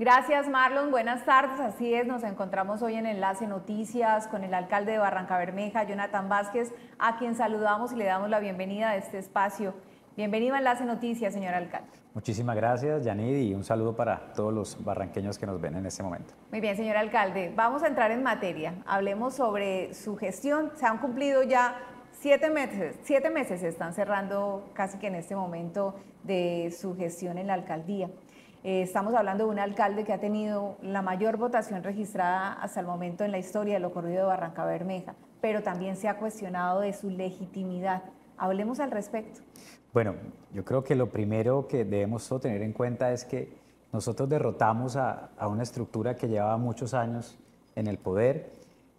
Gracias, Marlon. Buenas tardes. Así es, nos encontramos hoy en Enlace Noticias con el alcalde de Barranca Bermeja, Jonathan Vázquez, a quien saludamos y le damos la bienvenida a este espacio. Bienvenido a Enlace Noticias, señor alcalde. Muchísimas gracias, Yanid, y un saludo para todos los barranqueños que nos ven en este momento. Muy bien, señor alcalde. Vamos a entrar en materia. Hablemos sobre su gestión. Se han cumplido ya Siete meses, siete meses se están cerrando casi que en este momento de su gestión en la alcaldía. Eh, estamos hablando de un alcalde que ha tenido la mayor votación registrada hasta el momento en la historia de lo ocurrido de Barranca Bermeja, pero también se ha cuestionado de su legitimidad. Hablemos al respecto. Bueno, yo creo que lo primero que debemos tener en cuenta es que nosotros derrotamos a, una estructura que llevaba muchos años en el poder.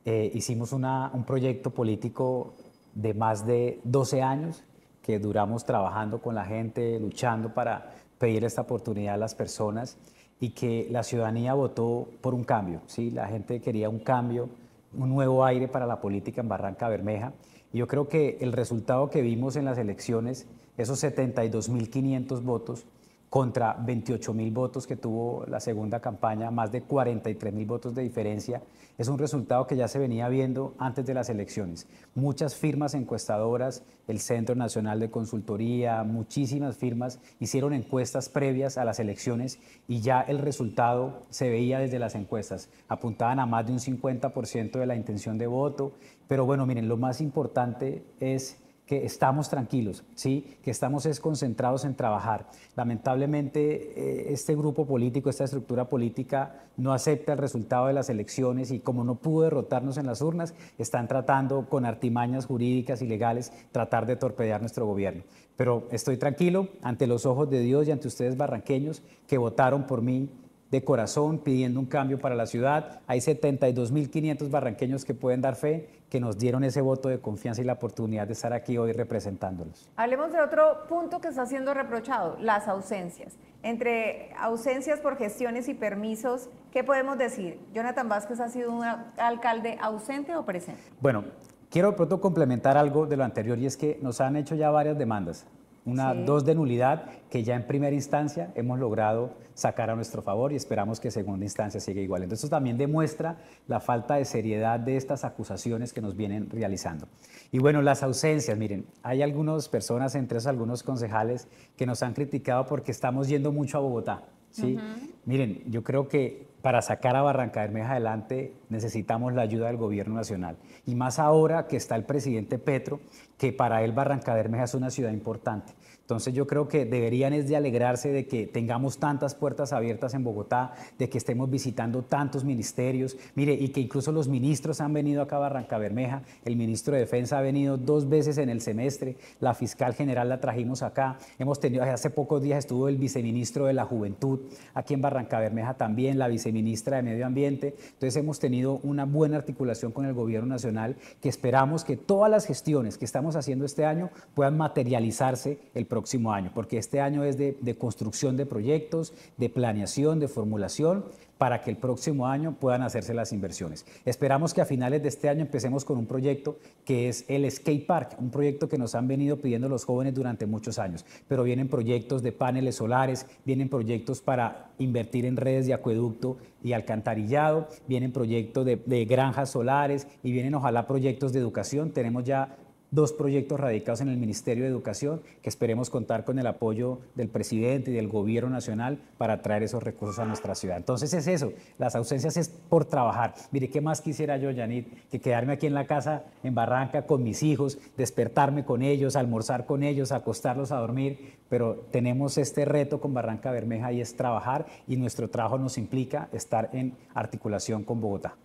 Eh, hicimos un proyecto político de más de 12 años que duramos trabajando con la gente, luchando para pedir esta oportunidad a las personas y que la ciudadanía votó por un cambio, ¿sí? La gente quería un cambio, un nuevo aire para la política en Barranca Bermeja. yo creo que el resultado que vimos en las elecciones, esos 72.500 votos, contra 28 mil votos que tuvo la segunda campaña, más de 43 mil votos de diferencia, es un resultado que ya se venía viendo antes de las elecciones. Muchas firmas encuestadoras, el Centro Nacional de Consultoría, muchísimas firmas hicieron encuestas previas a las elecciones y ya el resultado se veía desde las encuestas. Apuntaban a más de un 50% de la intención de voto, pero bueno, miren, lo más importante es que estamos tranquilos, ¿sí? que estamos es concentrados en trabajar. Lamentablemente, eh, este grupo político, esta estructura política, no acepta el resultado de las elecciones y como no pudo derrotarnos en las urnas, están tratando con artimañas jurídicas y legales tratar de torpedear nuestro gobierno. Pero estoy tranquilo ante los ojos de Dios y ante ustedes barranqueños que votaron por mí de corazón pidiendo un cambio para la ciudad. Hay 72.500 barranqueños que pueden dar fe que nos dieron ese voto de confianza y la oportunidad de estar aquí hoy representándolos. Hablemos de otro punto que está siendo reprochado, las ausencias. Entre ausencias por gestiones y permisos, ¿qué podemos decir? ¿Jonathan Vázquez ha sido un alcalde ausente o presente? Bueno, quiero pronto complementar algo de lo anterior y es que nos han hecho ya varias demandas una dos de nulidad que ya en primera instancia hemos logrado sacar a nuestro favor y esperamos que segunda instancia siga igual. Entonces, también demuestra la falta de seriedad de estas acusaciones que nos vienen realizando. Y bueno, las ausencias, miren, hay algunas personas, entre esos algunos concejales, que nos han criticado porque estamos yendo mucho a Bogotá. ¿sí? Miren, yo creo que para sacar a Barranca adelante necesitamos la ayuda del gobierno nacional. Y más ahora que está el presidente Petro, que para él Barranca es una ciudad importante. Entonces yo creo que deberían es de alegrarse de que tengamos tantas puertas abiertas en Bogotá, de que estemos visitando tantos ministerios, mire, y que incluso los ministros han venido acá a Barranca Bermeja, el ministro de Defensa ha venido dos veces en el semestre, la fiscal general la trajimos acá, hemos tenido, hace pocos días estuvo el viceministro de la Juventud aquí en Barranca Bermeja también, la viceministra de Medio Ambiente, entonces hemos tenido una buena articulación con el gobierno nacional que esperamos que todas las gestiones que estamos haciendo este año puedan materializarse el programa año, porque este año es de, construcción de proyectos, de planeación, de formulación, para que el próximo año puedan hacerse las inversiones. Esperamos que a finales de este año empecemos con un proyecto que es el skate park, un proyecto que nos han venido pidiendo los jóvenes durante muchos años, pero vienen proyectos de paneles solares, vienen proyectos para invertir en redes de acueducto y alcantarillado, vienen proyectos de granjas solares y vienen ojalá proyectos de educación. Tenemos ya dos proyectos radicados en el Ministerio de Educación que esperemos contar con el apoyo del presidente y del gobierno nacional para traer esos recursos a nuestra ciudad. Entonces es eso, las ausencias es por trabajar. Mire, ¿qué más quisiera yo, Yanit, que quedarme aquí en la casa, en Barranca, con mis hijos, despertarme con ellos, almorzar con ellos, acostarlos a dormir? Pero tenemos este reto con Barranca Bermeja y es trabajar y nuestro trabajo nos implica estar en articulación con Bogotá.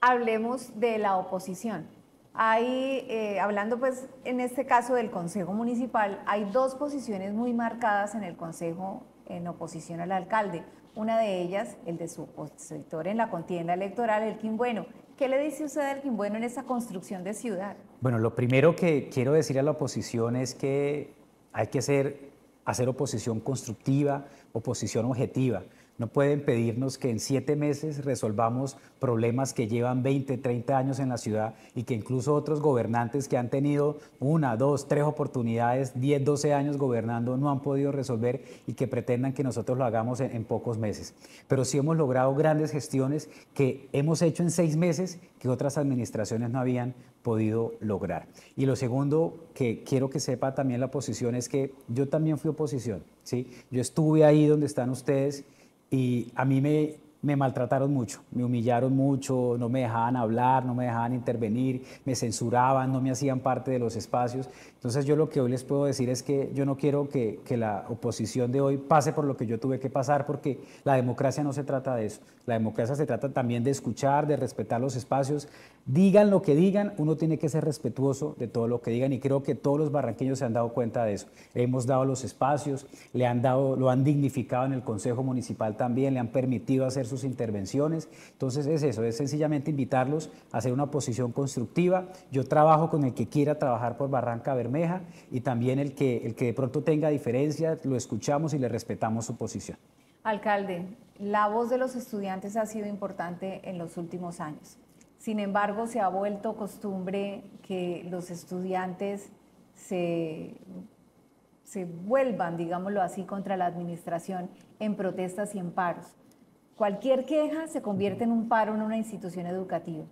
Hablemos de la oposición hay, eh, hablando pues en este caso del Consejo Municipal, hay dos posiciones muy marcadas en el Consejo en oposición al alcalde. Una de ellas, el de su opositor en la contienda electoral, el Bueno ¿Qué le dice usted al Bueno en esa construcción de ciudad? Bueno, lo primero que quiero decir a la oposición es que hay que hacer hacer oposición constructiva, oposición objetiva. No pueden pedirnos que en siete meses resolvamos problemas que llevan 20, 30 años en la ciudad y que incluso otros gobernantes que han tenido una, dos, tres oportunidades, 10, 12 años gobernando no han podido resolver y que pretendan que nosotros lo hagamos en, pocos meses. Pero sí hemos logrado grandes gestiones que hemos hecho en seis meses que otras administraciones no habían podido lograr. Y lo segundo que quiero que sepa también la oposición es que yo también fui oposición, ¿sí? Yo estuve ahí donde están ustedes y a mí me, maltrataron mucho, me humillaron mucho, no me dejaban hablar, no me dejaban intervenir, me censuraban, no me hacían parte de los espacios. Entonces yo lo que hoy les puedo decir es que yo no quiero que, que, la oposición de hoy pase por lo que yo tuve que pasar, porque la democracia no se trata de eso. La democracia se trata también de escuchar, de respetar los espacios, Digan lo que digan, uno tiene que ser respetuoso de todo lo que digan y creo que todos los barranqueños se han dado cuenta de eso. Le hemos dado los espacios, le han dado, lo han dignificado en el Consejo Municipal también, le han permitido hacer sus intervenciones. Entonces es eso, es sencillamente invitarlos a hacer una posición constructiva. Yo trabajo con el que quiera trabajar por Barranca Bermeja y también el que, el que de pronto tenga diferencias, lo escuchamos y le respetamos su posición. Alcalde, la voz de los estudiantes ha sido importante en los últimos años. Sin embargo, se ha vuelto costumbre que los estudiantes se, vuelvan, digámoslo así, contra la administración en protestas y en paros. Cualquier queja se convierte en un paro en una institución educativa.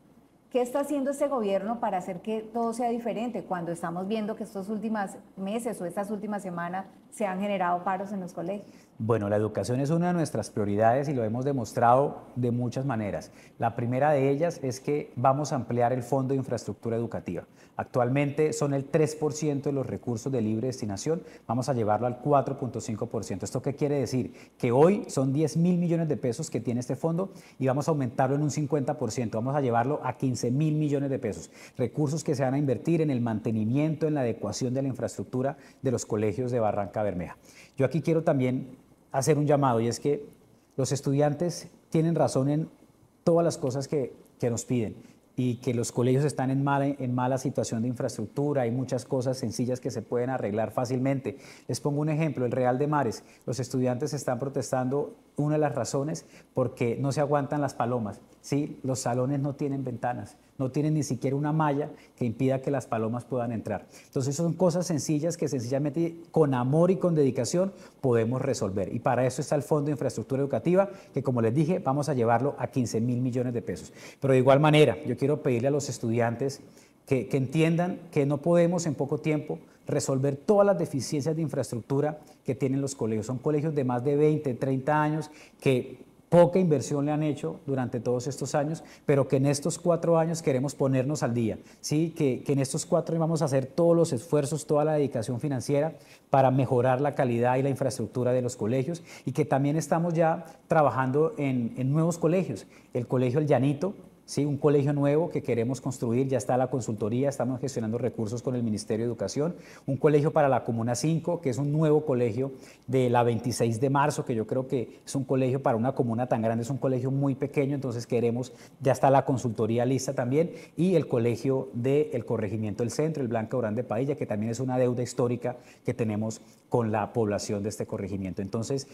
¿Qué está haciendo este gobierno para hacer que todo sea diferente cuando estamos viendo que estos últimos meses o estas últimas semanas se han generado paros en los colegios? Bueno, la educación es una de nuestras prioridades y lo hemos demostrado de muchas maneras. La primera de ellas es que vamos a ampliar el Fondo de Infraestructura Educativa. Actualmente son el 3% de los recursos de libre destinación, vamos a llevarlo al 4.5%. ¿Esto qué quiere decir? Que hoy son 10 mil millones de pesos que tiene este fondo y vamos a aumentarlo en un 50%, vamos a llevarlo a 15 mil millones de pesos. Recursos que se van a invertir en el mantenimiento, en la adecuación de la infraestructura de los colegios de Barranca Bermeja. Yo aquí quiero también hacer un llamado y es que los estudiantes tienen razón en todas las cosas que, nos piden y que los colegios están en mala, en mala situación de infraestructura, hay muchas cosas sencillas que se pueden arreglar fácilmente. Les pongo un ejemplo, el Real de Mares, los estudiantes están protestando, una de las razones, porque no se aguantan las palomas, ¿sí? los salones no tienen ventanas, no tienen ni siquiera una malla que impida que las palomas puedan entrar. Entonces son cosas sencillas que sencillamente con amor y con dedicación podemos resolver. Y para eso está el Fondo de Infraestructura Educativa, que como les dije, vamos a llevarlo a 15 mil millones de pesos. Pero de igual manera, yo quiero pedirle a los estudiantes que, entiendan que no podemos en poco tiempo resolver todas las deficiencias de infraestructura que tienen los colegios. Son colegios de más de 20, 30 años que poca inversión le han hecho durante todos estos años, pero que en estos cuatro años queremos ponernos al día, ¿sí? que, en estos cuatro vamos a hacer todos los esfuerzos, toda la dedicación financiera para mejorar la calidad y la infraestructura de los colegios y que también estamos ya trabajando en nuevos colegios. El Colegio El Llanito, Sí, un colegio nuevo que queremos construir, ya está la consultoría, estamos gestionando recursos con el Ministerio de Educación, un colegio para la Comuna 5, que es un nuevo colegio de la 26 de marzo, que yo creo que es un colegio para una comuna tan grande, es un colegio muy pequeño, entonces queremos, ya está la consultoría lista también, y el colegio del corregimiento del centro, el Blanca Orán de Padilla, que también es una deuda histórica que tenemos con la población de este corregimiento. Entonces,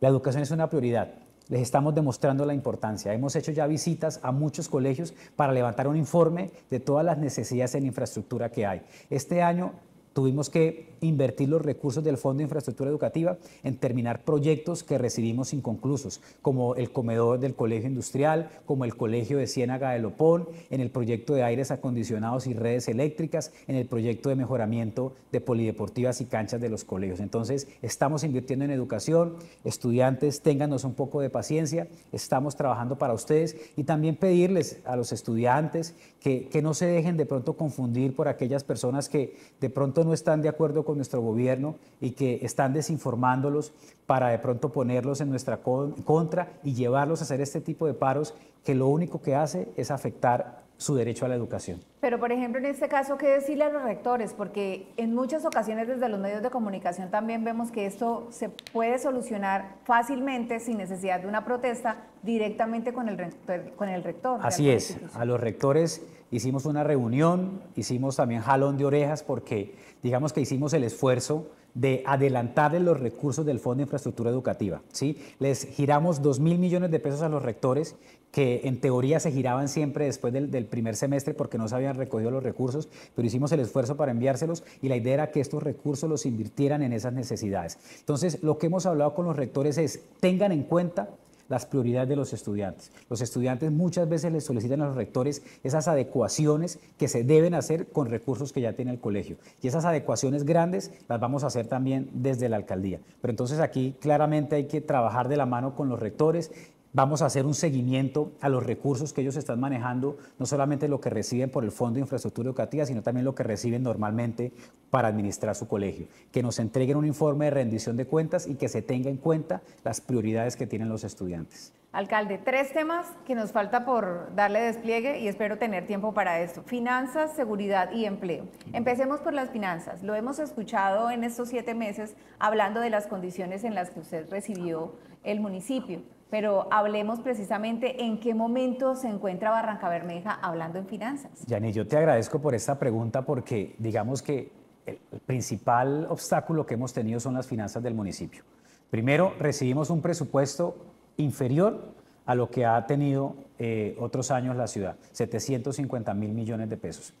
la educación es una prioridad les estamos demostrando la importancia. Hemos hecho ya visitas a muchos colegios para levantar un informe de todas las necesidades en infraestructura que hay. Este año Tuvimos que invertir los recursos del Fondo de Infraestructura Educativa en terminar proyectos que recibimos inconclusos, como el comedor del Colegio Industrial, como el Colegio de Ciénaga de Lopón, en el proyecto de aires acondicionados y redes eléctricas, en el proyecto de mejoramiento de polideportivas y canchas de los colegios. Entonces, estamos invirtiendo en educación, estudiantes, ténganos un poco de paciencia, estamos trabajando para ustedes y también pedirles a los estudiantes que, que no se dejen de pronto confundir por aquellas personas que de pronto no están de acuerdo con nuestro gobierno y que están desinformándolos para de pronto ponerlos en nuestra contra y llevarlos a hacer este tipo de paros que lo único que hace es afectar su derecho a la educación. Pero, por ejemplo, en este caso, ¿qué decirle a los rectores? Porque en muchas ocasiones desde los medios de comunicación también vemos que esto se puede solucionar fácilmente, sin necesidad de una protesta, directamente con el rector. Con el rector Así es, a los rectores hicimos una reunión, hicimos también jalón de orejas porque digamos que hicimos el esfuerzo de adelantarles los recursos del Fondo de Infraestructura Educativa. ¿sí? Les giramos 2 mil millones de pesos a los rectores que en teoría se giraban siempre después del, primer semestre porque no se habían recogido los recursos, pero hicimos el esfuerzo para enviárselos y la idea era que estos recursos los invirtieran en esas necesidades. Entonces, lo que hemos hablado con los rectores es, tengan en cuenta las prioridades de los estudiantes. Los estudiantes muchas veces les solicitan a los rectores esas adecuaciones que se deben hacer con recursos que ya tiene el colegio. Y esas adecuaciones grandes las vamos a hacer también desde la alcaldía. Pero entonces aquí claramente hay que trabajar de la mano con los rectores, Vamos a hacer un seguimiento a los recursos que ellos están manejando, no solamente lo que reciben por el Fondo de Infraestructura Educativa, sino también lo que reciben normalmente para administrar su colegio. Que nos entreguen un informe de rendición de cuentas y que se tenga en cuenta las prioridades que tienen los estudiantes. Alcalde, tres temas que nos falta por darle despliegue y espero tener tiempo para esto. Finanzas, seguridad y empleo. Empecemos por las finanzas. Lo hemos escuchado en estos siete meses hablando de las condiciones en las que usted recibió el municipio. Pero hablemos precisamente en qué momento se encuentra Barranca Bermeja hablando en finanzas. Yani, yo te agradezco por esta pregunta porque digamos que el principal obstáculo que hemos tenido son las finanzas del municipio. Primero, recibimos un presupuesto inferior a lo que ha tenido eh, otros años la ciudad, 750 mil millones de pesos.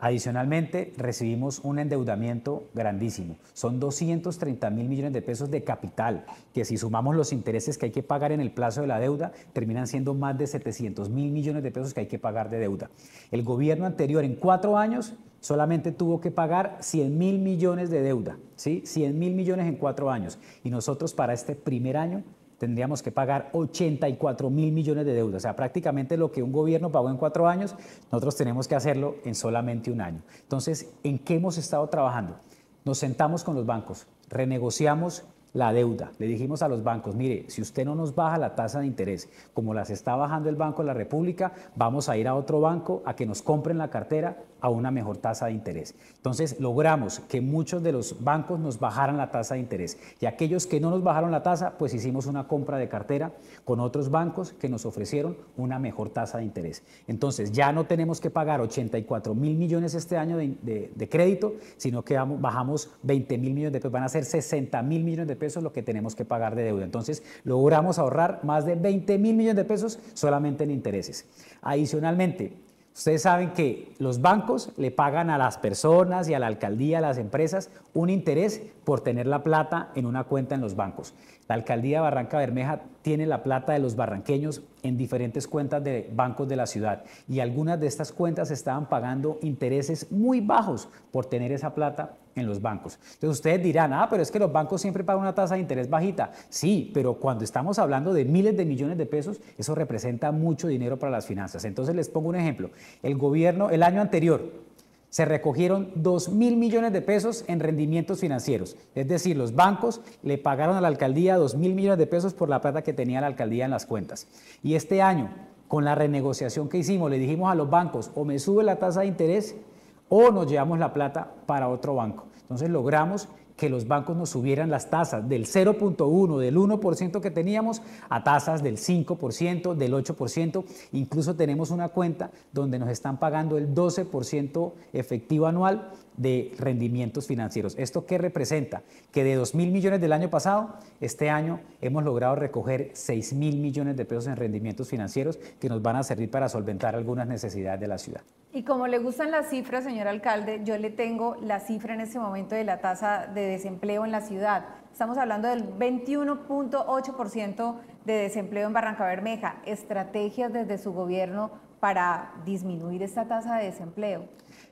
Adicionalmente, recibimos un endeudamiento grandísimo. Son 230 mil millones de pesos de capital, que si sumamos los intereses que hay que pagar en el plazo de la deuda, terminan siendo más de 700 mil millones de pesos que hay que pagar de deuda. El gobierno anterior, en cuatro años, solamente tuvo que pagar 100 mil millones de deuda, ¿sí? 100 mil millones en cuatro años. Y nosotros para este primer año tendríamos que pagar 84 mil millones de deudas. O sea, prácticamente lo que un gobierno pagó en cuatro años, nosotros tenemos que hacerlo en solamente un año. Entonces, ¿en qué hemos estado trabajando? Nos sentamos con los bancos, renegociamos la deuda. Le dijimos a los bancos, mire, si usted no nos baja la tasa de interés, como las está bajando el Banco de la República, vamos a ir a otro banco a que nos compren la cartera a una mejor tasa de interés. Entonces logramos que muchos de los bancos nos bajaran la tasa de interés y aquellos que no nos bajaron la tasa, pues hicimos una compra de cartera con otros bancos que nos ofrecieron una mejor tasa de interés. Entonces ya no tenemos que pagar 84 mil millones este año de, crédito, sino que bajamos 20 mil millones de pesos, van a ser 60 mil millones de pesos lo que tenemos que pagar de deuda. Entonces, logramos ahorrar más de 20 mil millones de pesos solamente en intereses. Adicionalmente, Ustedes saben que los bancos le pagan a las personas y a la alcaldía, a las empresas, un interés por tener la plata en una cuenta en los bancos. La alcaldía de Barranca Bermeja tiene la plata de los barranqueños en diferentes cuentas de bancos de la ciudad y algunas de estas cuentas estaban pagando intereses muy bajos por tener esa plata en los bancos. Entonces ustedes dirán, ah, pero es que los bancos siempre pagan una tasa de interés bajita. Sí, pero cuando estamos hablando de miles de millones de pesos, eso representa mucho dinero para las finanzas. Entonces les pongo un ejemplo. El gobierno, el año anterior, se recogieron 2 mil millones de pesos en rendimientos financieros. Es decir, los bancos le pagaron a la alcaldía 2 mil millones de pesos por la plata que tenía la alcaldía en las cuentas. Y este año, con la renegociación que hicimos, le dijimos a los bancos, o me sube la tasa de interés o nos llevamos la plata para otro banco. Entonces logramos que los bancos nos subieran las tasas del 0.1, del 1% que teníamos, a tasas del 5%, del 8%. Incluso tenemos una cuenta donde nos están pagando el 12% efectivo anual de rendimientos financieros. ¿Esto qué representa? Que de 2 mil millones del año pasado, este año hemos logrado recoger 6 mil millones de pesos en rendimientos financieros que nos van a servir para solventar algunas necesidades de la ciudad. Y como le gustan las cifras, señor alcalde, yo le tengo la cifra en este momento de la tasa de desempleo en la ciudad. Estamos hablando del 21.8% de desempleo en Barranca Bermeja. Estrategias desde su gobierno para disminuir esta tasa de desempleo.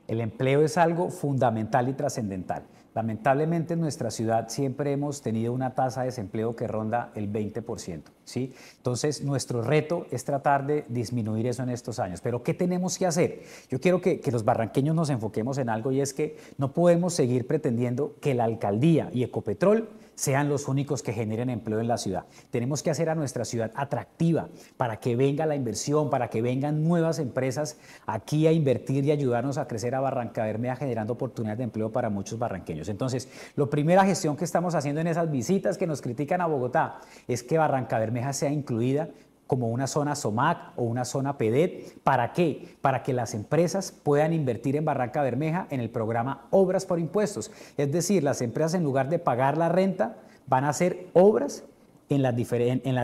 El empleo es algo fundamental y trascendental. Lamentablemente en nuestra ciudad siempre hemos tenido una tasa de desempleo que ronda el 20%. ¿sí? Entonces nuestro reto es tratar de disminuir eso en estos años. Pero ¿qué tenemos que hacer? Yo quiero que, que los barranqueños nos enfoquemos en algo y es que no podemos seguir pretendiendo que la alcaldía y Ecopetrol sean los únicos que generen empleo en la ciudad. Tenemos que hacer a nuestra ciudad atractiva para que venga la inversión, para que vengan nuevas empresas aquí a invertir y ayudarnos a crecer a Barranca Bermeja generando oportunidades de empleo para muchos barranqueños. Entonces, la primera gestión que estamos haciendo en esas visitas que nos critican a Bogotá es que Barranca Bermeja sea incluida como una zona SOMAC o una zona PEDET. ¿Para qué? Para que las empresas puedan invertir en Barranca Bermeja en el programa Obras por Impuestos. Es decir, las empresas en lugar de pagar la renta van a hacer obras en, las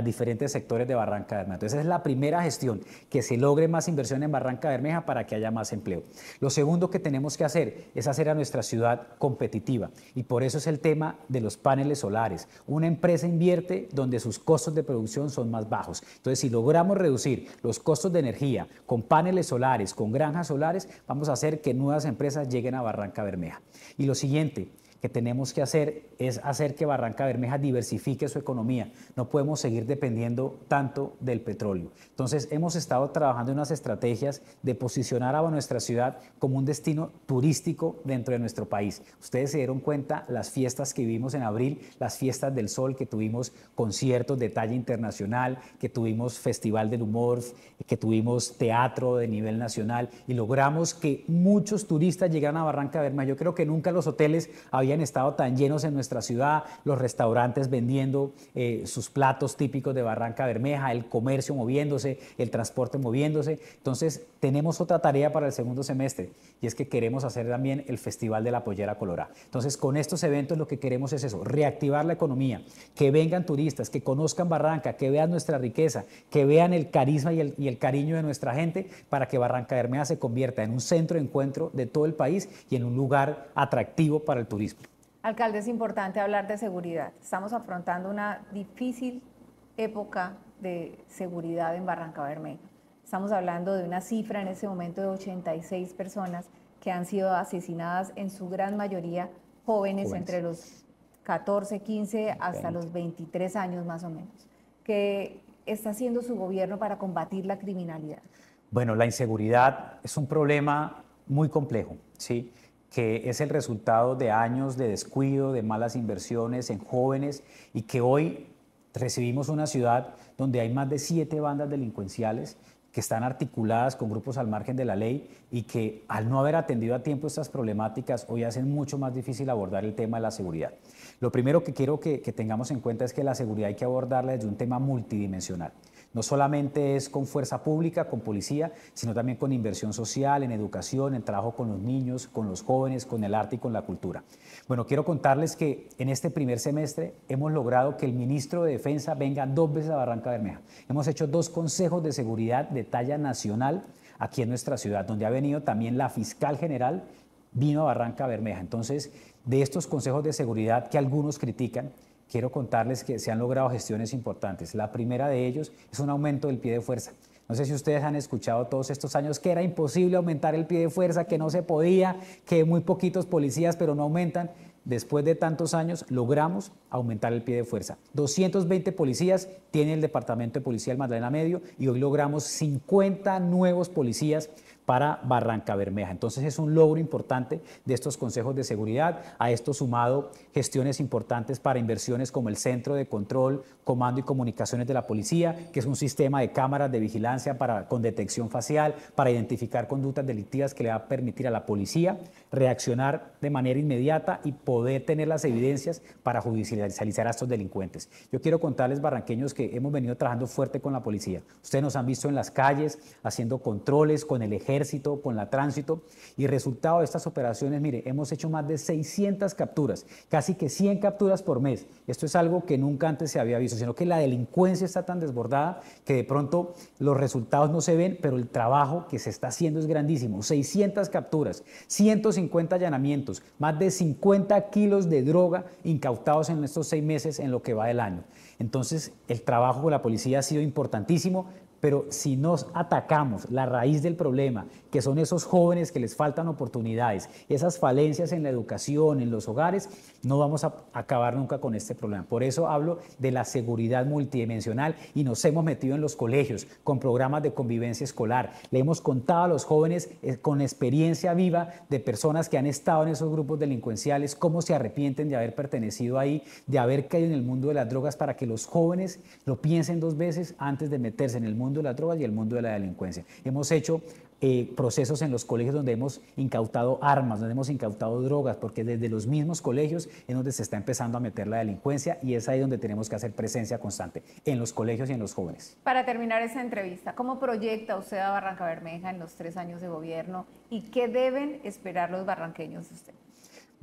diferentes sectores de Barranca Bermeja. Entonces, es la primera gestión, que se logre más inversión en Barranca Bermeja para que haya más empleo. Lo segundo que tenemos que hacer es hacer a nuestra ciudad competitiva y por eso es el tema de los paneles solares. Una empresa invierte donde sus costos de producción son más bajos. Entonces, si logramos reducir los costos de energía con paneles solares, con granjas solares, vamos a hacer que nuevas empresas lleguen a Barranca Bermeja. Y lo siguiente, que tenemos que hacer es hacer que Barranca Bermeja diversifique su economía. No podemos seguir dependiendo tanto del petróleo. Entonces, hemos estado trabajando en unas estrategias de posicionar a nuestra ciudad como un destino turístico dentro de nuestro país. Ustedes se dieron cuenta las fiestas que vivimos en abril, las fiestas del sol, que tuvimos conciertos de talla internacional, que tuvimos Festival del Humor, que tuvimos teatro de nivel nacional y logramos que muchos turistas llegaran a Barranca Bermeja. Yo creo que nunca los hoteles habían han estado tan llenos en nuestra ciudad, los restaurantes vendiendo eh, sus platos típicos de Barranca Bermeja, el comercio moviéndose, el transporte moviéndose. Entonces, tenemos otra tarea para el segundo semestre y es que queremos hacer también el Festival de la Pollera Colorada. Entonces, con estos eventos lo que queremos es eso, reactivar la economía, que vengan turistas, que conozcan Barranca, que vean nuestra riqueza, que vean el carisma y el, y el cariño de nuestra gente para que Barranca Bermeja se convierta en un centro de encuentro de todo el país y en un lugar atractivo para el turismo. Alcalde, es importante hablar de seguridad. Estamos afrontando una difícil época de seguridad en Barranca Bermeja. Estamos hablando de una cifra en ese momento de 86 personas que han sido asesinadas, en su gran mayoría jóvenes, entre los 14, 15 hasta los 23 años más o menos. ¿Qué está haciendo su gobierno para combatir la criminalidad? Bueno, la inseguridad es un problema muy complejo, ¿sí? que es el resultado de años de descuido, de malas inversiones en jóvenes y que hoy recibimos una ciudad donde hay más de siete bandas delincuenciales que están articuladas con grupos al margen de la ley y que al no haber atendido a tiempo estas problemáticas hoy hacen mucho más difícil abordar el tema de la seguridad. Lo primero que quiero que, tengamos en cuenta es que la seguridad hay que abordarla desde un tema multidimensional. No solamente es con fuerza pública, con policía, sino también con inversión social, en educación, en trabajo con los niños, con los jóvenes, con el arte y con la cultura. Bueno, quiero contarles que en este primer semestre hemos logrado que el ministro de Defensa venga dos veces a Barranca Bermeja. Hemos hecho dos consejos de seguridad de talla nacional aquí en nuestra ciudad, donde ha venido también la fiscal general, vino a Barranca Bermeja. Entonces, de estos consejos de seguridad que algunos critican, quiero contarles que se han logrado gestiones importantes. La primera de ellos es un aumento del pie de fuerza. No sé si ustedes han escuchado todos estos años que era imposible aumentar el pie de fuerza, que no se podía, que muy poquitos policías, pero no aumentan. Después de tantos años logramos aumentar el pie de fuerza. 220 policías tiene el Departamento de Policía del Magdalena Medio y hoy logramos 50 nuevos policías para Barranca Bermeja. Entonces es un logro importante de estos consejos de seguridad. A esto sumado gestiones importantes para inversiones como el Centro de Control, Comando y Comunicaciones de la Policía, que es un sistema de cámaras de vigilancia para, con detección facial para identificar conductas delictivas que le va a permitir a la policía reaccionar de manera inmediata y poder tener las evidencias para judicializar a estos delincuentes. Yo quiero contarles, barranqueños, que hemos venido trabajando fuerte con la policía. Ustedes nos han visto en las calles haciendo controles con el ejército con la tránsito. Y resultado de estas operaciones, mire, hemos hecho más de 600 capturas, casi que 100 capturas por mes. Esto es algo que nunca antes se había visto, sino que la delincuencia está tan desbordada que de pronto los resultados no se ven, pero el trabajo que se está haciendo es grandísimo. 600 capturas, 150 allanamientos, más de 50 kilos de droga incautados en estos seis meses en lo que va del año. Entonces, el trabajo con la policía ha sido importantísimo. Pero si nos atacamos la raíz del problema, que son esos jóvenes que les faltan oportunidades, esas falencias en la educación, en los hogares, no vamos a acabar nunca con este problema. Por eso hablo de la seguridad multidimensional y nos hemos metido en los colegios con programas de convivencia escolar. Le hemos contado a los jóvenes eh, con experiencia viva de personas que han estado en esos grupos delincuenciales cómo se arrepienten de haber pertenecido ahí, de haber caído en el mundo de las drogas para que los jóvenes lo piensen dos veces antes de meterse en el mundo de las drogas y el mundo de la delincuencia. Hemos hecho eh, procesos en los colegios donde hemos incautado armas, donde hemos incautado drogas, porque desde los mismos colegios es donde se está empezando a meter la delincuencia y es ahí donde tenemos que hacer presencia constante, en los colegios y en los jóvenes. Para terminar esa entrevista, ¿cómo proyecta usted a Barranca Bermeja en los tres años de gobierno y qué deben esperar los barranqueños de usted?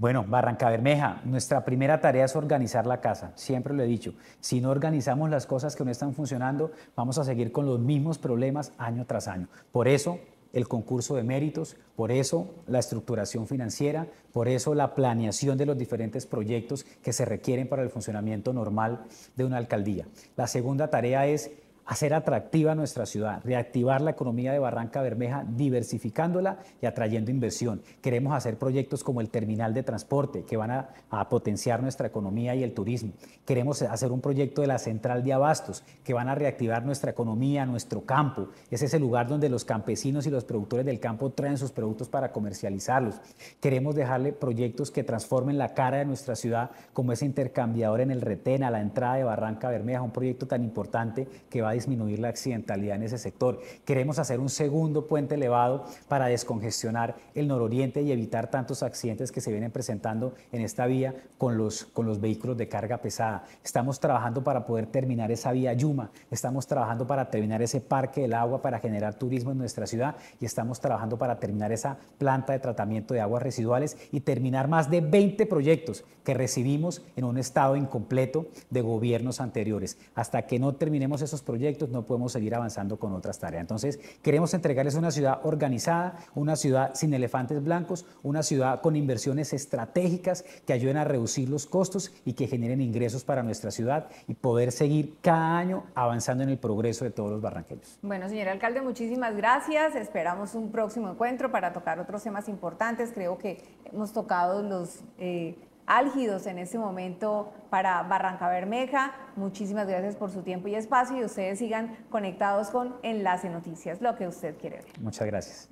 Bueno, Barranca Bermeja, nuestra primera tarea es organizar la casa, siempre lo he dicho. Si no organizamos las cosas que no están funcionando, vamos a seguir con los mismos problemas año tras año. Por eso el concurso de méritos, por eso la estructuración financiera, por eso la planeación de los diferentes proyectos que se requieren para el funcionamiento normal de una alcaldía. La segunda tarea es hacer atractiva nuestra ciudad, reactivar la economía de Barranca Bermeja, diversificándola y atrayendo inversión. Queremos hacer proyectos como el terminal de transporte, que van a, potenciar nuestra economía y el turismo. Queremos hacer un proyecto de la central de abastos, que van a reactivar nuestra economía, nuestro campo. Es ese lugar donde los campesinos y los productores del campo traen sus productos para comercializarlos. Queremos dejarle proyectos que transformen la cara de nuestra ciudad, como ese intercambiador en el retén, a la entrada de Barranca Bermeja, un proyecto tan importante que va a disminuir la accidentalidad en ese sector. Queremos hacer un segundo puente elevado para descongestionar el nororiente y evitar tantos accidentes que se vienen presentando en esta vía con los, con los vehículos de carga pesada. Estamos trabajando para poder terminar esa vía Yuma, estamos trabajando para terminar ese parque del agua para generar turismo en nuestra ciudad y estamos trabajando para terminar esa planta de tratamiento de aguas residuales y terminar más de 20 proyectos que recibimos en un estado incompleto de gobiernos anteriores. Hasta que no terminemos esos proyectos, no podemos seguir avanzando con otras tareas. Entonces, queremos entregarles una ciudad organizada, una ciudad sin elefantes blancos, una ciudad con inversiones estratégicas que ayuden a reducir los costos y que generen ingresos para nuestra ciudad y poder seguir cada año avanzando en el progreso de todos los barranqueros. Bueno, señor alcalde, muchísimas gracias. Esperamos un próximo encuentro para tocar otros temas importantes. Creo que hemos tocado los... Eh, álgidos en este momento para Barranca Bermeja. Muchísimas gracias por su tiempo y espacio y ustedes sigan conectados con Enlace Noticias, lo que usted quiere ver. Muchas gracias.